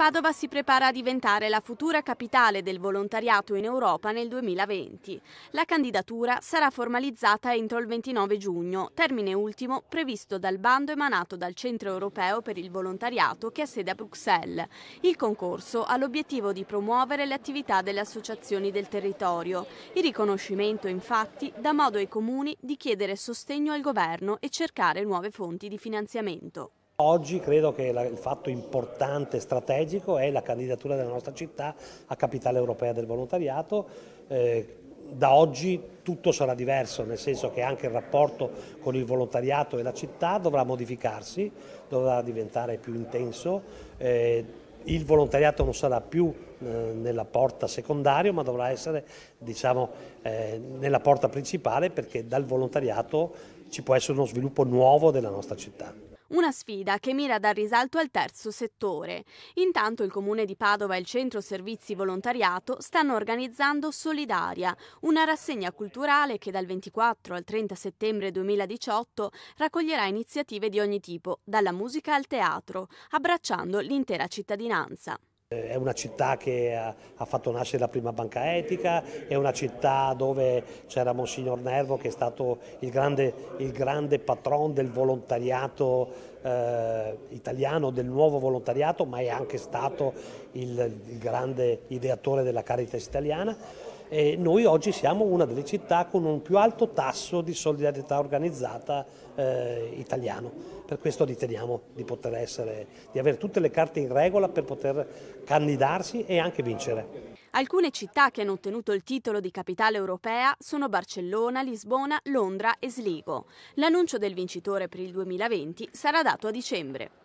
Padova si prepara a diventare la futura capitale del volontariato in Europa nel 2020. La candidatura sarà formalizzata entro il 29 giugno, termine ultimo previsto dal bando emanato dal Centro Europeo per il Volontariato che ha sede a Bruxelles. Il concorso ha l'obiettivo di promuovere le attività delle associazioni del territorio. Il riconoscimento, infatti, dà modo ai comuni di chiedere sostegno al governo e cercare nuove fonti di finanziamento. Oggi credo che il fatto importante e strategico è la candidatura della nostra città a capitale europea del volontariato. Eh, da oggi tutto sarà diverso, nel senso che anche il rapporto con il volontariato e la città dovrà modificarsi, dovrà diventare più intenso. Eh, il volontariato non sarà più eh, nella porta secondaria ma dovrà essere diciamo, nella porta principale perché dal volontariato ci può essere uno sviluppo nuovo della nostra città. Una sfida che mira a dar risalto al terzo settore. Intanto il Comune di Padova e il Centro Servizi Volontariato stanno organizzando Solidaria, una rassegna culturale che dal 24 al 30 settembre 2018 raccoglierà iniziative di ogni tipo, dalla musica al teatro, abbracciando l'intera cittadinanza. È una città che ha fatto nascere la prima banca etica, è una città dove c'era Monsignor Nervo che è stato il grande, il grande patron del volontariato eh, italiano, del nuovo volontariato, ma è anche stato il, il grande ideatore della Caritas italiana. E noi oggi siamo una delle città con un più alto tasso di solidarietà organizzata eh, italiano, per questo riteniamo di poter essere, di avere tutte le carte in regola per poter candidarsi e anche vincere. Alcune città che hanno ottenuto il titolo di capitale europea sono Barcellona, Lisbona, Londra e Sligo. L'annuncio del vincitore per il 2020 sarà dato a dicembre.